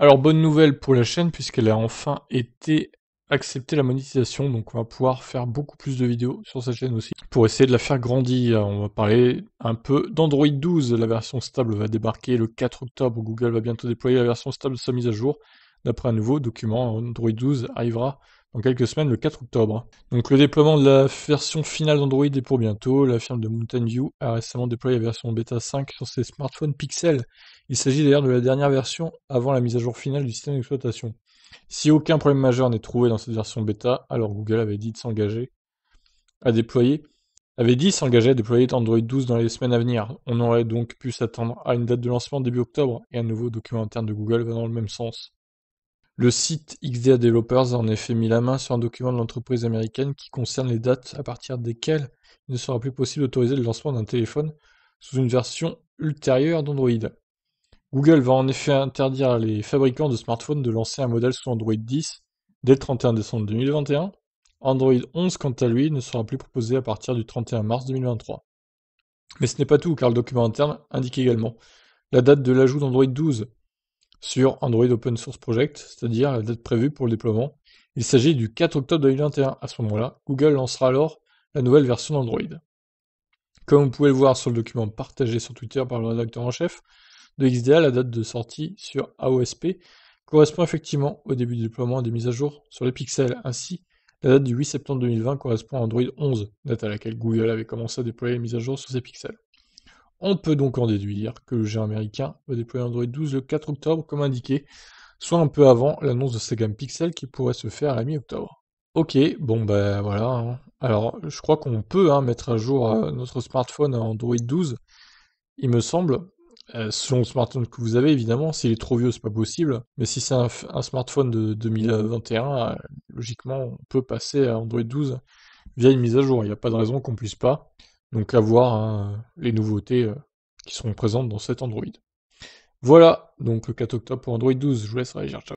Alors bonne nouvelle pour la chaîne puisqu'elle a enfin été acceptée la monétisation, donc on va pouvoir faire beaucoup plus de vidéos sur sa chaîne aussi. Pour essayer de la faire grandir, on va parler un peu d'Android 12, la version stable va débarquer le 4 octobre, Google va bientôt déployer la version stable de sa mise à jour. D'après un nouveau document, Android 12 arrivera dans quelques semaines, le 4 octobre. Donc le déploiement de la version finale d'Android est pour bientôt. La firme de Mountain View a récemment déployé la version bêta 5 sur ses smartphones Pixel. Il s'agit d'ailleurs de la dernière version avant la mise à jour finale du système d'exploitation. Si aucun problème majeur n'est trouvé dans cette version bêta, alors Google avait dit s'engager à déployer avait dit s'engager à déployer Android 12 dans les semaines à venir. On aurait donc pu s'attendre à une date de lancement début octobre et un nouveau document interne de Google va dans le même sens. Le site XDA Developers a en effet mis la main sur un document de l'entreprise américaine qui concerne les dates à partir desquelles il ne sera plus possible d'autoriser le lancement d'un téléphone sous une version ultérieure d'Android. Google va en effet interdire les fabricants de smartphones de lancer un modèle sous Android 10 dès le 31 décembre 2021. Android 11, quant à lui, ne sera plus proposé à partir du 31 mars 2023. Mais ce n'est pas tout, car le document interne indique également la date de l'ajout d'Android 12, sur Android Open Source Project, c'est-à-dire la date prévue pour le déploiement. Il s'agit du 4 octobre 2021. À ce moment-là, Google lancera alors la nouvelle version d'Android. Comme vous pouvez le voir sur le document partagé sur Twitter par le rédacteur en chef de XDA, la date de sortie sur AOSP correspond effectivement au début du déploiement des mises à jour sur les pixels. Ainsi, la date du 8 septembre 2020 correspond à Android 11, date à laquelle Google avait commencé à déployer les mises à jour sur ses pixels. On peut donc en déduire que le géant américain va déployer Android 12 le 4 octobre comme indiqué, soit un peu avant l'annonce de sa gamme Pixel qui pourrait se faire à mi-octobre. Ok, bon ben voilà. Hein. Alors je crois qu'on peut hein, mettre à jour euh, notre smartphone à Android 12, il me semble. Euh, selon le smartphone que vous avez, évidemment, s'il est trop vieux, c'est pas possible. Mais si c'est un, smartphone de 2021, euh, logiquement, on peut passer à Android 12 via une mise à jour. Il n'y a pas de raison qu'on puisse pas. Donc à voir hein, les nouveautés euh, qui seront présentes dans cet Android. Voilà, donc le 4 octobre pour Android 12. Je vous laisse réagir.